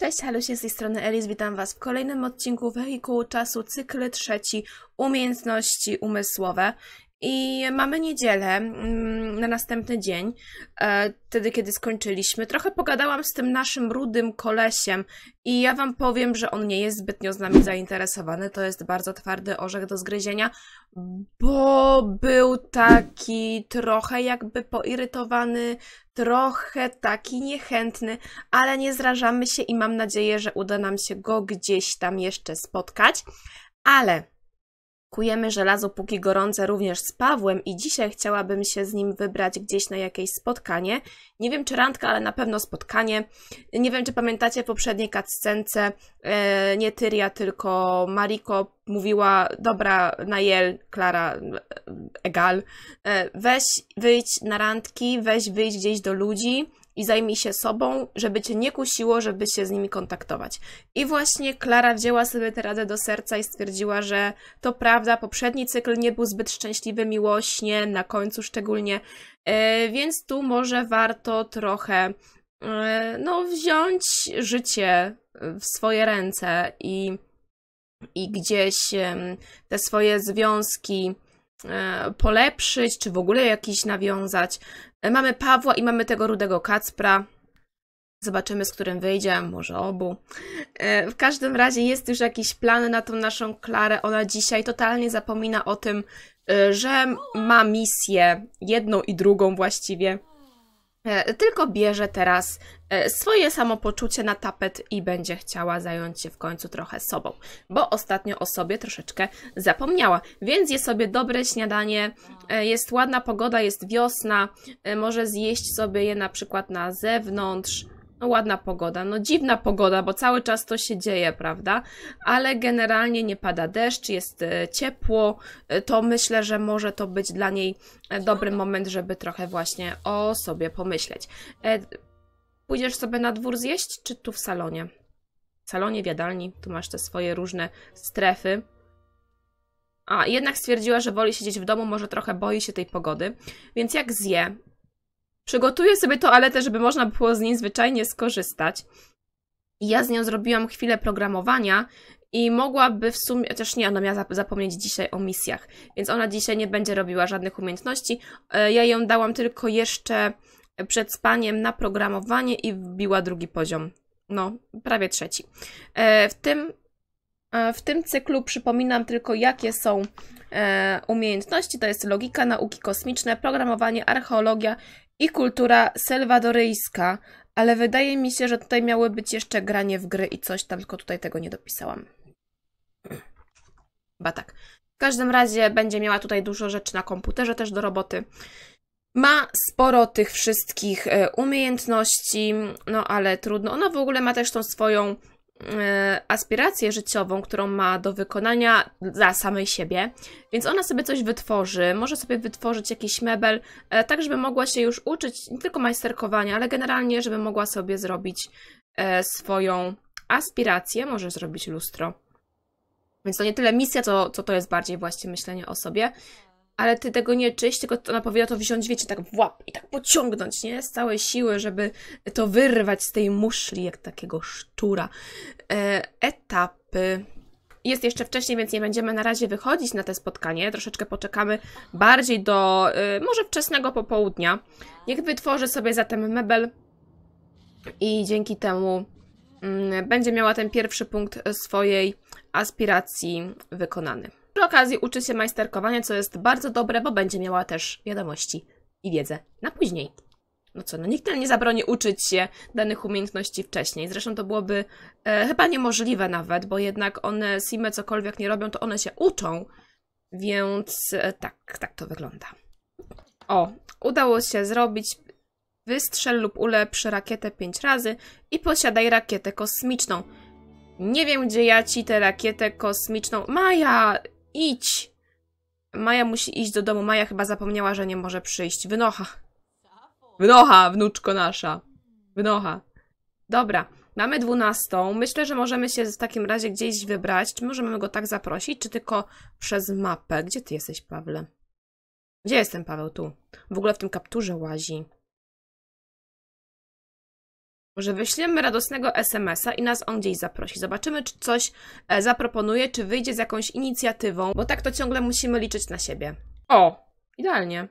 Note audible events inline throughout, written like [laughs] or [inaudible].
Cześć, się z tej strony Elis, witam Was w kolejnym odcinku Wehikułu Czasu, cykl trzeci, umiejętności umysłowe. I mamy niedzielę mm, na następny dzień, e, wtedy kiedy skończyliśmy. Trochę pogadałam z tym naszym rudym kolesiem i ja wam powiem, że on nie jest zbytnio z nami zainteresowany. To jest bardzo twardy orzech do zgryzienia, bo był taki trochę jakby poirytowany, trochę taki niechętny, ale nie zrażamy się i mam nadzieję, że uda nam się go gdzieś tam jeszcze spotkać. Ale Kujemy żelazo póki gorące również z Pawłem i dzisiaj chciałabym się z nim wybrać gdzieś na jakieś spotkanie. Nie wiem czy randka, ale na pewno spotkanie. Nie wiem czy pamiętacie poprzedniej cutscence, e, nie Tyria, tylko Mariko mówiła, dobra Najel, Klara, e, Egal, e, weź wyjdź na randki, weź wyjdź gdzieś do ludzi i zajmij się sobą, żeby cię nie kusiło, żeby się z nimi kontaktować. I właśnie Klara wzięła sobie tę radę do serca i stwierdziła, że to prawda, poprzedni cykl nie był zbyt szczęśliwy miłośnie, na końcu szczególnie, e, więc tu może warto trochę e, no, wziąć życie w swoje ręce i, i gdzieś te swoje związki e, polepszyć, czy w ogóle jakiś nawiązać, E, mamy Pawła i mamy tego rudego Kacpra. Zobaczymy, z którym wyjdzie, może obu. E, w każdym razie jest już jakiś plan na tą naszą Klarę. Ona dzisiaj totalnie zapomina o tym, e, że ma misję, jedną i drugą właściwie. E, tylko bierze teraz e, swoje samopoczucie na tapet i będzie chciała zająć się w końcu trochę sobą, bo ostatnio o sobie troszeczkę zapomniała. Więc je sobie dobre śniadanie, e, jest ładna pogoda, jest wiosna, może zjeść sobie je na przykład na zewnątrz no, ładna pogoda, no dziwna pogoda, bo cały czas to się dzieje, prawda? Ale generalnie nie pada deszcz, jest e, ciepło, e, to myślę, że może to być dla niej e, dobry moment, żeby trochę właśnie o sobie pomyśleć. Pójdziesz sobie na dwór zjeść, czy tu w salonie? W salonie, w jadalni, tu masz te swoje różne strefy. A jednak stwierdziła, że woli siedzieć w domu, może trochę boi się tej pogody, więc jak zje, Przygotuję sobie toaletę, żeby można było z niej zwyczajnie skorzystać. ja z nią zrobiłam chwilę programowania i mogłaby w sumie, też nie, ona miała zapomnieć dzisiaj o misjach, więc ona dzisiaj nie będzie robiła żadnych umiejętności. E, ja ją dałam tylko jeszcze przed spaniem na programowanie i wbiła drugi poziom. No, prawie trzeci. E, w tym, e, w tym cyklu przypominam tylko, jakie są umiejętności. To jest logika, nauki kosmiczne, programowanie, archeologia i kultura salwadoryjska, ale wydaje mi się, że tutaj miały być jeszcze granie w gry i coś tam, tylko tutaj tego nie dopisałam. [clears throat] Chyba tak. W każdym razie będzie miała tutaj dużo rzeczy na komputerze też do roboty. Ma sporo tych wszystkich e, umiejętności, no ale trudno. Ona w ogóle ma też tą swoją E, aspirację życiową, którą ma do wykonania dla samej siebie, więc ona sobie coś wytworzy, może sobie wytworzyć jakiś mebel, e, tak żeby mogła się już uczyć nie tylko majsterkowania, ale generalnie, żeby mogła sobie zrobić e, swoją aspirację, może zrobić lustro. Więc to nie tyle misja, co, co to jest bardziej właśnie myślenie o sobie ale ty tego nie czyś, tylko ona powinna to wziąć, wiecie, tak w łap i tak pociągnąć, nie? Z całej siły, żeby to wyrwać z tej muszli, jak takiego szczura. E, etapy. Jest jeszcze wcześniej, więc nie będziemy na razie wychodzić na te spotkanie. Troszeczkę poczekamy bardziej do y, może wczesnego popołudnia. Niech wytworzy sobie zatem mebel i dzięki temu y, będzie miała ten pierwszy punkt swojej aspiracji wykonany. Przy okazji uczy się majsterkowania, co jest bardzo dobre, bo będzie miała też wiadomości i wiedzę na później. No co, no nikt nie zabroni uczyć się danych umiejętności wcześniej. Zresztą to byłoby e, chyba niemożliwe nawet, bo jednak one sime cokolwiek nie robią, to one się uczą. Więc e, tak, tak to wygląda. O, udało się zrobić wystrzel lub ulepsz rakietę 5 razy i posiadaj rakietę kosmiczną. Nie wiem, gdzie ja ci tę rakietę kosmiczną... Maja! Idź! Maja musi iść do domu. Maja chyba zapomniała, że nie może przyjść. Wynocha. Wynocha, wnuczko nasza. Wynocha. Dobra, mamy dwunastą. Myślę, że możemy się w takim razie gdzieś wybrać. Czy możemy go tak zaprosić, czy tylko przez mapę? Gdzie ty jesteś, Pawle? Gdzie jestem, Paweł? Tu. W ogóle w tym kapturze łazi. Może wyślemy radosnego SMS-a i nas on gdzieś zaprosi. Zobaczymy, czy coś e, zaproponuje, czy wyjdzie z jakąś inicjatywą, bo tak to ciągle musimy liczyć na siebie. O, idealnie.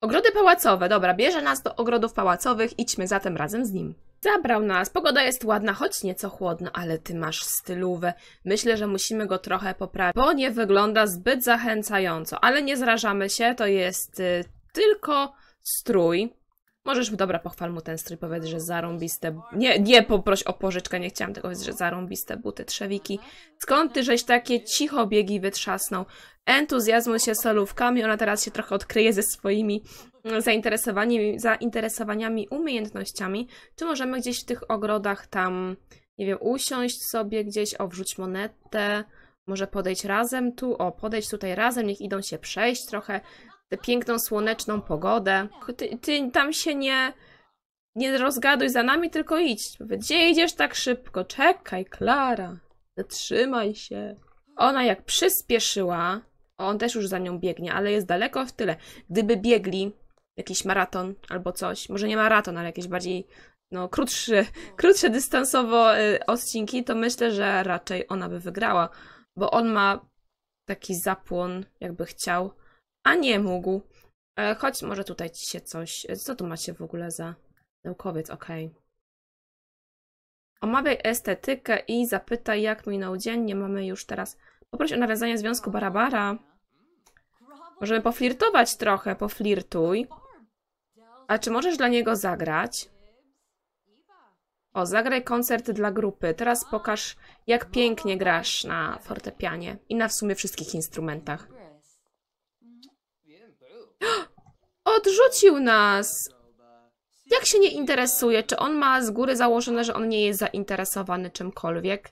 Ogrody pałacowe. Dobra, bierze nas do ogrodów pałacowych, idźmy zatem razem z nim. Zabrał nas. Pogoda jest ładna, choć nieco chłodna, ale ty masz stylówę. Myślę, że musimy go trochę poprawić, bo nie wygląda zbyt zachęcająco, ale nie zrażamy się, to jest y, tylko strój. Możesz, dobra, pochwal mu ten strój, powiedz, że zarąbiste... Nie, nie poproś o pożyczkę, nie chciałam tego, powiedz, że zarąbiste buty, trzewiki. Skąd ty żeś takie cicho biegi wytrzasnął? Entuzjazmu się solówkami, ona teraz się trochę odkryje ze swoimi mm, zainteresowaniami, zainteresowaniami, umiejętnościami. Czy możemy gdzieś w tych ogrodach tam, nie wiem, usiąść sobie gdzieś, o, wrzuć monetę... Może podejść razem tu, o, podejść tutaj razem, niech idą się przejść trochę, tę piękną, słoneczną pogodę. Ty, ty, tam się nie, nie rozgaduj za nami, tylko idź. Gdzie idziesz tak szybko? Czekaj, Klara. Zatrzymaj się. Ona jak przyspieszyła, on też już za nią biegnie, ale jest daleko w tyle. Gdyby biegli jakiś maraton albo coś, może nie maraton, ale jakieś bardziej no, krótsze, krótsze dystansowo y, odcinki, to myślę, że raczej ona by wygrała, bo on ma taki zapłon, jakby chciał a nie mógł. E, chodź, może tutaj ci się coś... E, co tu macie w ogóle za naukowiec? Okej. Okay. Omawiaj estetykę i zapytaj, jak minął dzień. Nie mamy już teraz... Poproś o nawiązanie związku Barabara. Możemy poflirtować trochę, poflirtuj. A czy możesz dla niego zagrać? O, zagraj koncert dla grupy. Teraz pokaż, jak pięknie grasz na fortepianie i na w sumie wszystkich instrumentach. odrzucił nas. Jak się nie interesuje? Czy on ma z góry założone, że on nie jest zainteresowany czymkolwiek?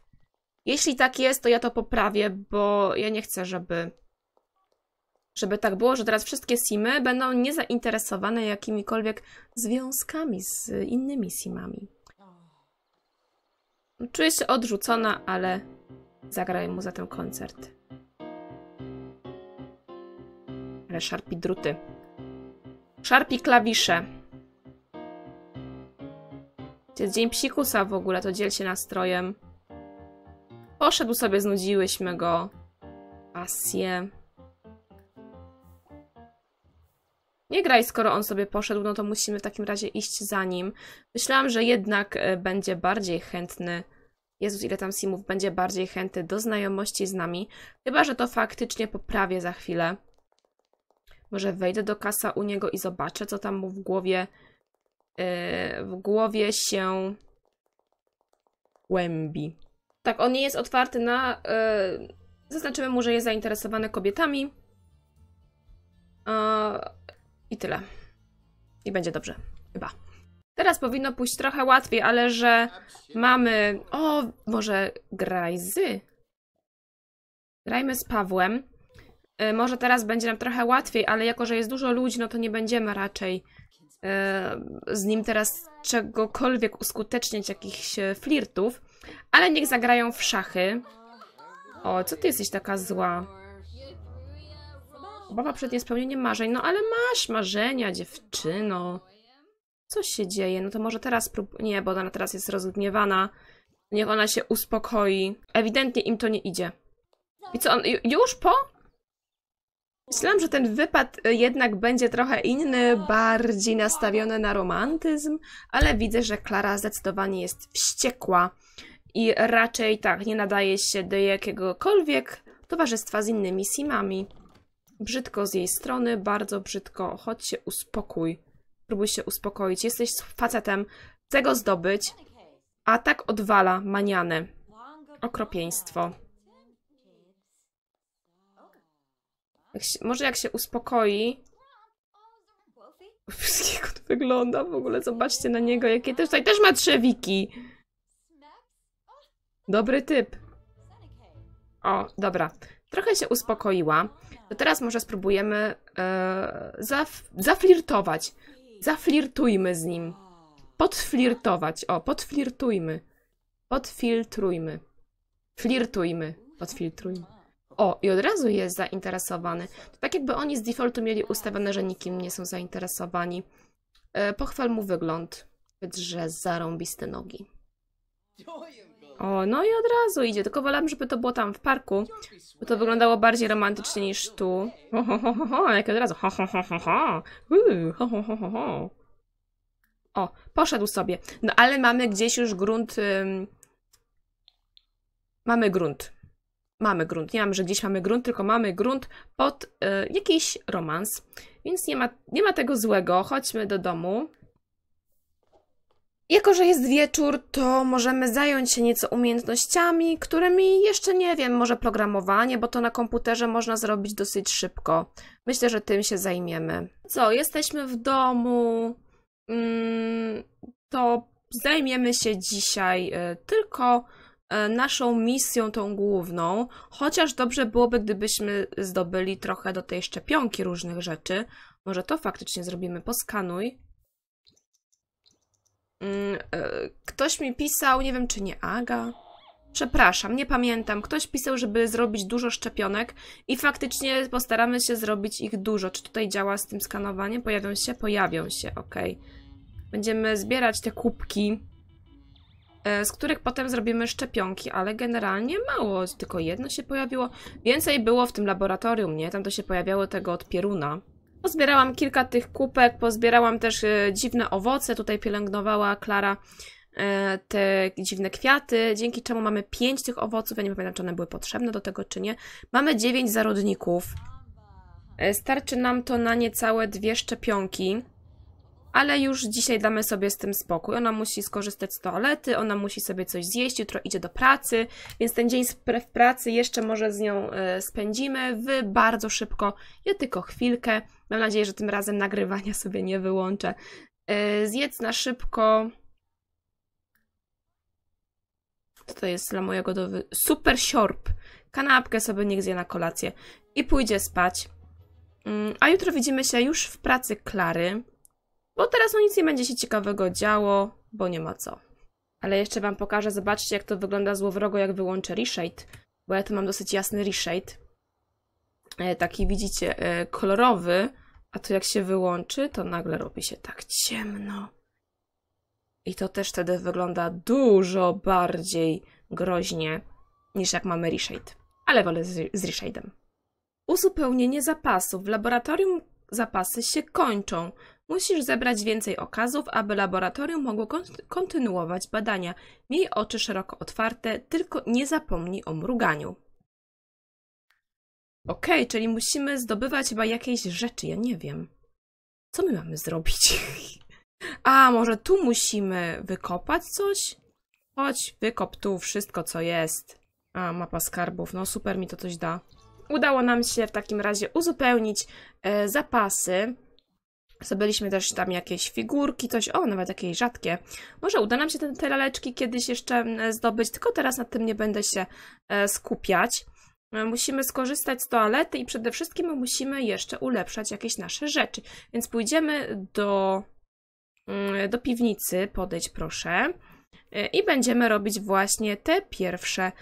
Jeśli tak jest, to ja to poprawię, bo ja nie chcę, żeby żeby tak było, że teraz wszystkie simy będą niezainteresowane jakimikolwiek związkami z innymi simami. Czuję się odrzucona, ale zagraję mu za ten koncert. Ale szarpi druty. Szarpi klawisze. To jest dzień psikusa w ogóle, to dziel się nastrojem. Poszedł sobie, znudziłyśmy go. Pasję. Nie graj, skoro on sobie poszedł, no to musimy w takim razie iść za nim. Myślałam, że jednak e, będzie bardziej chętny. Jezus, ile tam simów będzie bardziej chęty do znajomości z nami. Chyba, że to faktycznie poprawię za chwilę. Może wejdę do kasa u niego i zobaczę, co tam mu w głowie yy, w głowie się głębi. Tak, on nie jest otwarty na... Yy, zaznaczymy mu, że jest zainteresowany kobietami. Yy, I tyle. I będzie dobrze. Chyba. Teraz powinno pójść trochę łatwiej, ale że mamy... O, może graj z... Grajmy z Pawłem. Y, może teraz będzie nam trochę łatwiej, ale jako, że jest dużo ludzi, no to nie będziemy raczej y, z nim teraz czegokolwiek uskuteczniać, jakichś y, flirtów. Ale niech zagrają w szachy. O, co ty jesteś taka zła? Obawa przed niespełnieniem marzeń. No ale masz marzenia, dziewczyno. Co się dzieje? No to może teraz prób... Nie, bo ona teraz jest rozgniewana. Niech ona się uspokoi. Ewidentnie im to nie idzie. I co, on już po? Myślałam, że ten wypad e, jednak będzie trochę inny, bardziej nastawiony na romantyzm, ale widzę, że Klara zdecydowanie jest wściekła i raczej tak nie nadaje się do jakiegokolwiek towarzystwa z innymi simami. Brzydko z jej strony, bardzo brzydko. Chodź się uspokój. Próbuj się uspokoić. Jesteś facetem. Chcę go zdobyć. A tak odwala manianę. Okropieństwo. Jak się, może jak się uspokoi. [laughs] Wszystkiego to wygląda w ogóle. Zobaczcie na niego, jakie też tutaj też ma trzewiki. Dobry typ. O, dobra. Trochę się uspokoiła. To teraz może spróbujemy e, zaf zaflirtować. Zaflirtujmy z nim. Podflirtować. O, podflirtujmy. Podfiltrujmy. Flirtujmy. Podfiltrujmy o, i od razu jest zainteresowany. To tak jakby oni z defaultu mieli ustawione, że nikim nie są zainteresowani. E, pochwal mu wygląd. Powiedz, że zarąbiste nogi. O, no i od razu idzie, tylko wolałabym, żeby to było tam w parku, bo to wyglądało bardziej romantycznie niż tu. Ho, ho, ho, ho, ho jak od razu. Ho, ho, ho, ho, ho. ho, ho, ho, ho. O, poszedł sobie. No ale mamy gdzieś już grunt... Ym... Mamy grunt mamy grunt. Nie mam, że gdzieś mamy grunt, tylko mamy grunt pod y, jakiś romans. Więc nie ma, nie ma tego złego. Chodźmy do domu. Jako, że jest wieczór, to możemy zająć się nieco umiejętnościami, którymi jeszcze nie wiem, może programowanie, bo to na komputerze można zrobić dosyć szybko. Myślę, że tym się zajmiemy. Co, jesteśmy w domu, mm, to zajmiemy się dzisiaj y, tylko E, naszą misją, tą główną, chociaż dobrze byłoby, gdybyśmy zdobyli trochę do tej szczepionki różnych rzeczy. Może to faktycznie zrobimy. Poskanuj. Mm, e, ktoś mi pisał, nie wiem czy nie Aga. Przepraszam, nie pamiętam. Ktoś pisał, żeby zrobić dużo szczepionek i faktycznie postaramy się zrobić ich dużo. Czy tutaj działa z tym skanowanie? Pojawią się? Pojawią się, ok. Będziemy zbierać te kubki E, z których potem zrobimy szczepionki, ale generalnie mało, tylko jedno się pojawiło. Więcej było w tym laboratorium, nie? Tam to się pojawiało tego od Pieruna. Pozbierałam kilka tych kupek, pozbierałam też e, dziwne owoce, tutaj pielęgnowała Klara e, te dziwne kwiaty, dzięki czemu mamy pięć tych owoców, ja nie pamiętam, czy one były potrzebne do tego, czy nie. Mamy dziewięć zarodników. Starczy nam to na niecałe dwie szczepionki ale już dzisiaj damy sobie z tym spokój. Ona musi skorzystać z toalety, ona musi sobie coś zjeść, jutro idzie do pracy, więc ten dzień w pracy jeszcze może z nią e, spędzimy. Wy bardzo szybko, ja tylko chwilkę. Mam nadzieję, że tym razem nagrywania sobie nie wyłączę. E, zjedz na szybko. Co to jest dla mojego do Super siorb. Kanapkę sobie niech zje na kolację. I pójdzie spać. Mm, a jutro widzimy się już w pracy Klary. Bo teraz no nic nie będzie się ciekawego działo, bo nie ma co. Ale jeszcze wam pokażę, zobaczcie jak to wygląda złowrogo, jak wyłączę reshade. Bo ja tu mam dosyć jasny reshade. E, taki widzicie, e, kolorowy. A to jak się wyłączy, to nagle robi się tak ciemno. I to też wtedy wygląda dużo bardziej groźnie niż jak mamy reshade. Ale wolę z, z Uzupełnienie zapasów. W laboratorium zapasy się kończą. Musisz zebrać więcej okazów, aby laboratorium mogło kontynuować badania. Miej oczy szeroko otwarte, tylko nie zapomnij o mruganiu. Okej, okay, czyli musimy zdobywać chyba jakieś rzeczy, ja nie wiem. Co my mamy zrobić? [laughs] A, może tu musimy wykopać coś? Chodź, wykop tu wszystko, co jest. A, mapa skarbów, no super mi to coś da. Udało nam się w takim razie uzupełnić e, zapasy Zdobyliśmy też tam jakieś figurki, coś, o, nawet jakieś rzadkie. Może uda nam się te, te laleczki kiedyś jeszcze mm, zdobyć, tylko teraz nad tym nie będę się e, skupiać. E, musimy skorzystać z toalety i przede wszystkim musimy jeszcze ulepszać jakieś nasze rzeczy. Więc pójdziemy do, mm, do piwnicy, podejdź proszę, e, i będziemy robić właśnie te pierwsze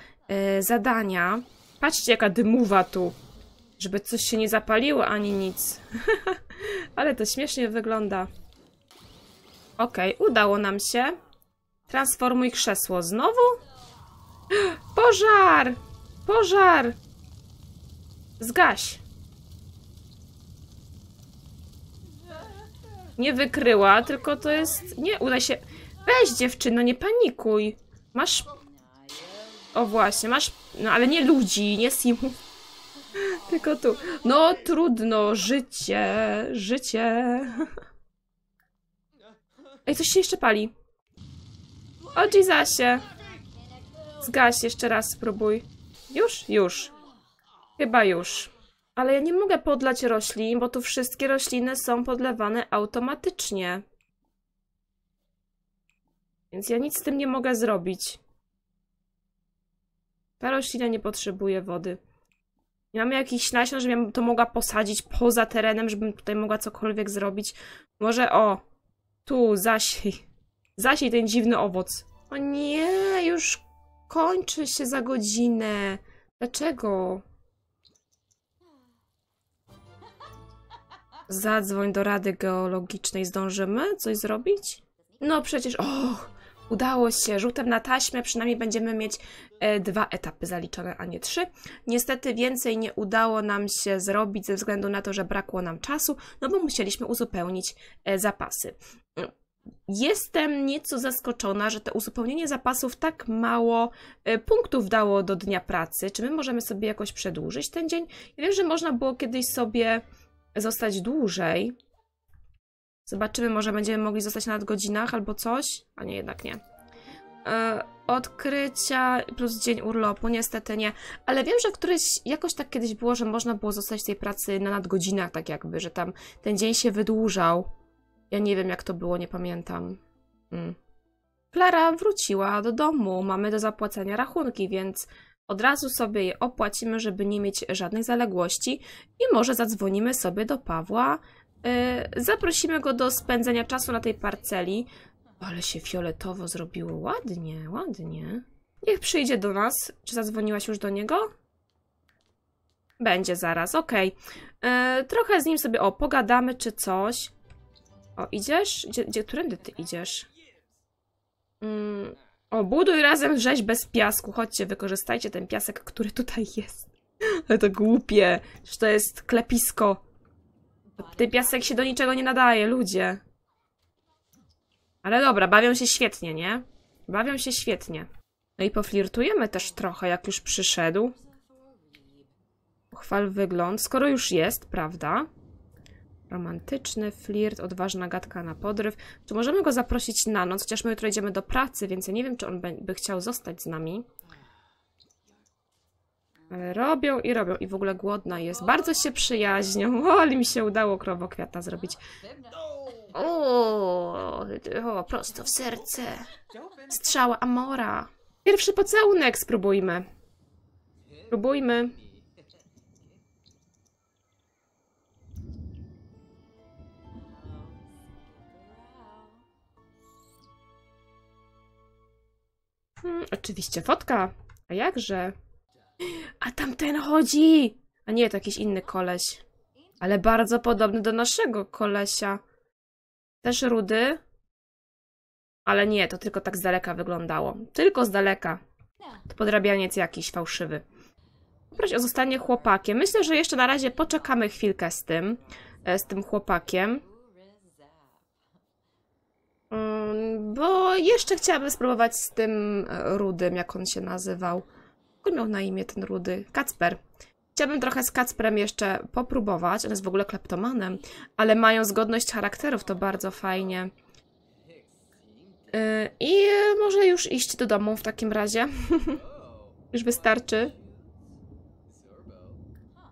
zadania. Patrzcie, jaka dymuwa tu żeby coś się nie zapaliło ani nic. [laughs] Ale to śmiesznie wygląda. Okej, okay, udało nam się. Transformuj krzesło. Znowu? [gasps] Pożar! Pożar! Zgaś. Nie wykryła, tylko to jest... Nie, uda się... Weź dziewczyno, nie panikuj. Masz... O właśnie, masz... No ale nie ludzi, nie simów. Tylko tu. No trudno, życie, życie. Ej, coś się jeszcze pali. O Jezusie. Zgaś, jeszcze raz spróbuj. Już? Już. Chyba już. Ale ja nie mogę podlać roślin, bo tu wszystkie rośliny są podlewane automatycznie. Więc ja nic z tym nie mogę zrobić. Ta roślina nie potrzebuje wody. Nie mamy jakichś nasion, żebym to mogła posadzić poza terenem, żebym tutaj mogła cokolwiek zrobić. Może o, tu zasiej. Zasiej ten dziwny owoc. O nie, już kończy się za godzinę. Dlaczego? Zadzwoń do Rady Geologicznej. Zdążymy coś zrobić? No przecież... Och! Udało się, rzutem na taśmę przynajmniej będziemy mieć e, dwa etapy zaliczone, a nie trzy. Niestety więcej nie udało nam się zrobić ze względu na to, że brakło nam czasu, no bo musieliśmy uzupełnić e, zapasy. Mm, jestem nieco zaskoczona, że to uzupełnienie zapasów tak mało e, punktów dało do dnia pracy. Czy my możemy sobie jakoś przedłużyć ten dzień? Ja wiem, że można było kiedyś sobie zostać dłużej, Zobaczymy, może będziemy mogli zostać na godzinach albo coś, a nie, jednak nie. E, odkrycia plus dzień urlopu, niestety nie, ale wiem, że któryś, jakoś tak kiedyś było, że można było zostać w tej pracy na nadgodzinach, tak jakby, że tam ten dzień się wydłużał. Ja nie wiem, jak to było, nie pamiętam. Mm. Klara wróciła do domu, mamy do zapłacenia rachunki, więc od razu sobie je opłacimy, żeby nie mieć żadnych zaległości i może zadzwonimy sobie do Pawła, Y, zaprosimy go do spędzenia czasu na tej parceli. Ale się fioletowo zrobiło. Ładnie, ładnie. Niech przyjdzie do nas. Czy zadzwoniłaś już do niego? Będzie zaraz, okej. Okay. Trochę z nim sobie, o, pogadamy czy coś. O, idziesz? Gdzie, gdzie którędy ty idziesz? Mm, o, buduj razem rzeź bez piasku. Chodźcie, wykorzystajcie ten piasek, który tutaj jest. [laughs] Ale to głupie. Że to jest klepisko. Ten piasek się do niczego nie nadaje, ludzie. Ale dobra, bawią się świetnie, nie? Bawią się świetnie. No i poflirtujemy też trochę, jak już przyszedł. Chwal wygląd, skoro już jest, prawda? Romantyczny flirt, odważna gadka na podryw. Czy możemy go zaprosić na noc? Chociaż my jutro idziemy do pracy, więc ja nie wiem, czy on by, by chciał zostać z nami. Ale robią i robią. I w ogóle głodna jest. Bardzo się przyjaźnią. [laughs] O, ale mi się udało krowokwiata zrobić. O, o, prosto w serce. Strzała Amora. Pierwszy pocałunek spróbujmy. Spróbujmy. Hmm, oczywiście fotka. A jakże? A tamten chodzi! A nie, to jakiś inny koleś. Ale bardzo podobny do naszego kolesia. Też rudy. Ale nie, to tylko tak z daleka wyglądało. Tylko z daleka. To podrabianiec jakiś fałszywy. Proś o zostanie chłopakiem. Myślę, że jeszcze na razie poczekamy chwilkę z tym. E, z tym chłopakiem. Mm, bo jeszcze chciałabym spróbować z tym e, rudym, jak on się nazywał. On miał na imię ten rudy Kacper. Chciałabym trochę z Kacprem jeszcze popróbować, on jest w ogóle kleptomanem, ale mają zgodność charakterów, to bardzo fajnie. Y, I może już iść do domu w takim razie. [laughs] już wystarczy.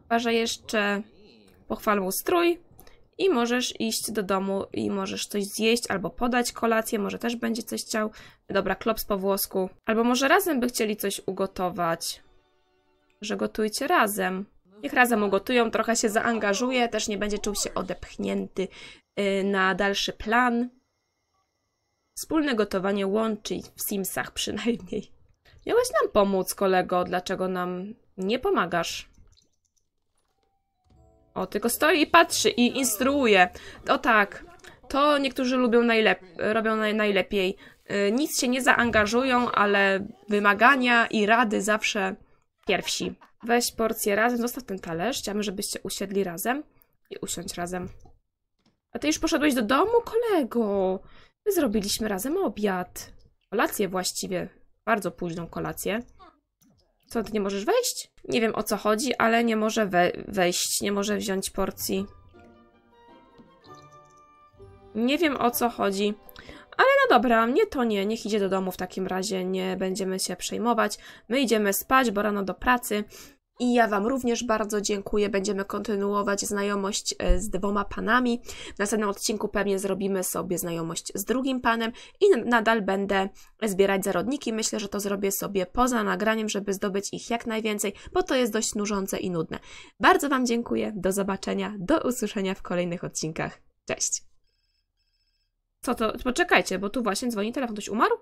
Chyba, że jeszcze pochwal strój i możesz iść do domu i możesz coś zjeść albo podać kolację, może też będzie coś chciał. Dobra, klops po włosku. Albo może razem by chcieli coś ugotować. Że gotujcie razem. Niech razem ugotują, trochę się zaangażuje, też nie będzie czuł się odepchnięty y, na dalszy plan. Wspólne gotowanie łączy w Simsach przynajmniej. Miałeś nam pomóc, kolego, dlaczego nam nie pomagasz? O, tylko stoi i patrzy i instruuje. O tak, to niektórzy lubią najlep robią naj najlepiej. Y, nic się nie zaangażują, ale wymagania i rady zawsze pierwsi. Weź porcję razem, zostaw ten talerz. Chciałabym, żebyście usiedli razem i usiądź razem. A ty już poszedłeś do domu, kolego? My zrobiliśmy razem obiad. Kolację właściwie. Bardzo późną kolację. Co, ty nie możesz wejść? Nie wiem o co chodzi, ale nie może we wejść, nie może wziąć porcji. Nie wiem o co chodzi. Ale no dobra, mnie to nie, niech idzie do domu w takim razie, nie będziemy się przejmować. My idziemy spać, bo rano do pracy, i ja Wam również bardzo dziękuję. Będziemy kontynuować znajomość e, z dwoma panami. W następnym odcinku pewnie zrobimy sobie znajomość z drugim panem i nadal będę zbierać zarodniki. Myślę, że to zrobię sobie poza nagraniem, żeby zdobyć ich jak najwięcej, bo to jest dość nużące i nudne. Bardzo Wam dziękuję. Do zobaczenia. Do usłyszenia w kolejnych odcinkach. Cześć. Co to? Poczekajcie, bo tu właśnie dzwoni telefon. Ktoś umarł?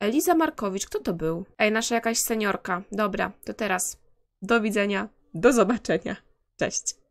Eliza Markowicz, kto to był? Ej, nasza jakaś seniorka. Dobra, to teraz. Do widzenia, do zobaczenia. Cześć.